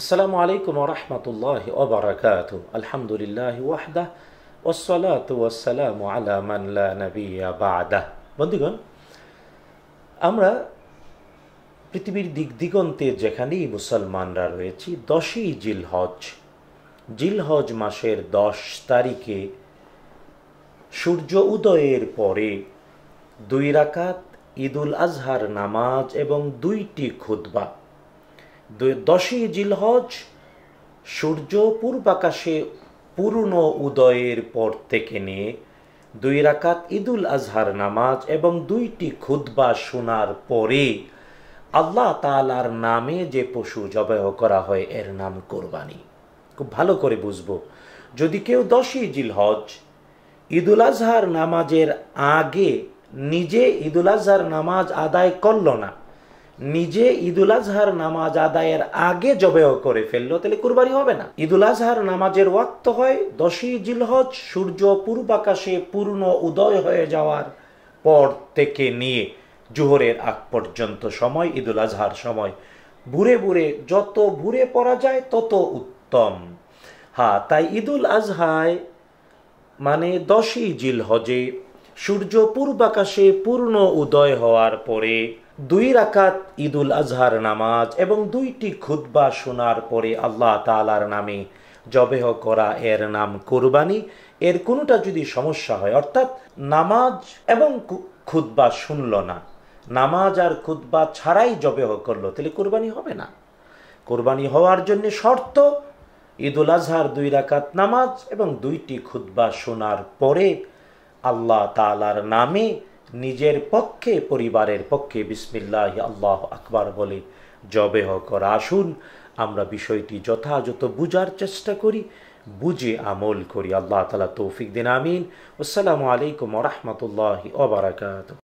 আসসালামু আলাইকুম রহমতুল্লাহ ওবরাকাত আলহামদুলিল্লাহ ওয়াহদা ওসলাত ওয়াসালাম আলা মানলা নবিয়া বাদা বন্ধুগণ আমরা পৃথিবীর দিক দিগন্তে যেখানেই মুসলমানরা রয়েছি দশই জিলহজ জিলহজ মাসের দশ তারিখে সূর্য উদয়ের পরে দুই রাকাত ঈদুল আজহার নামাজ এবং দুইটি খুদ্বা দশই জিলহজ সূর্য পূর্বাকাশে পূর্ণ উদয়ের পর থেকে নিয়ে দুই রাকাত ঈদুল আজহার নামাজ এবং দুইটি খুদ্া শোনার পরে আল্লাহ তালার নামে যে পশু জবাহ করা হয় এর নাম কোরবানি খুব ভালো করে বুঝব যদি কেউ দশই জিলহজ ঈদুল আজহার নামাজের আগে নিজে ঈদুল আজহার নামাজ আদায় করল না নিজে ঈদুল আজহার নামাজ আদায়ের আগে জবেহ করে ফেললো তাহলে কুরবানি হবে না ঈদুল আজহার নামাজের ওয়াক্ত হয় দশই জিলহজ সূর্য পূর্বাকাশে পূর্ণ উদয় হয়ে যাওয়ার পর থেকে নিয়ে জোহরের আগ পর্যন্ত সময় ঈদুল আজহার সময় ভুরে ভুরে যত ভুরে পড়া যায় তত উত্তম হ্যাঁ তাই ঈদুল আজহায় মানে দশই জিলহজে সূর্য পূর্বাকাশে পূর্ণ উদয় হওয়ার পরে দুই রাকাত ঈদুল আজহার নামাজ এবং দুইটি খুদ্া শোনার পরে আল্লাহ তালার নামে জবেহ করা এর নাম কোরবানি এর কোনোটা যদি সমস্যা হয় অর্থাৎ নামাজ এবং খুদ্া শুনল না নামাজ আর খুদ্া ছাড়াই জবেহ করলো তাহলে কোরবানি হবে না কোরবানি হওয়ার জন্য শর্ত ঈদুল আজহার দুই রাকাত নামাজ এবং দুইটি খুদ্া শোনার পরে আল্লাহ তালার নামে নিজের পক্ষে পরিবারের পক্ষে বিসমিল্লাহ আল্লাহ আকবার বলে জবে করা আসুন আমরা বিষয়টি যথাযথ বুঝার চেষ্টা করি বুঝে আমল করি আল্লাহ তালা তৌফিক দিন আমিন আসসালামু আলাইকুম রহমতুল্লাহ ওবরাকাত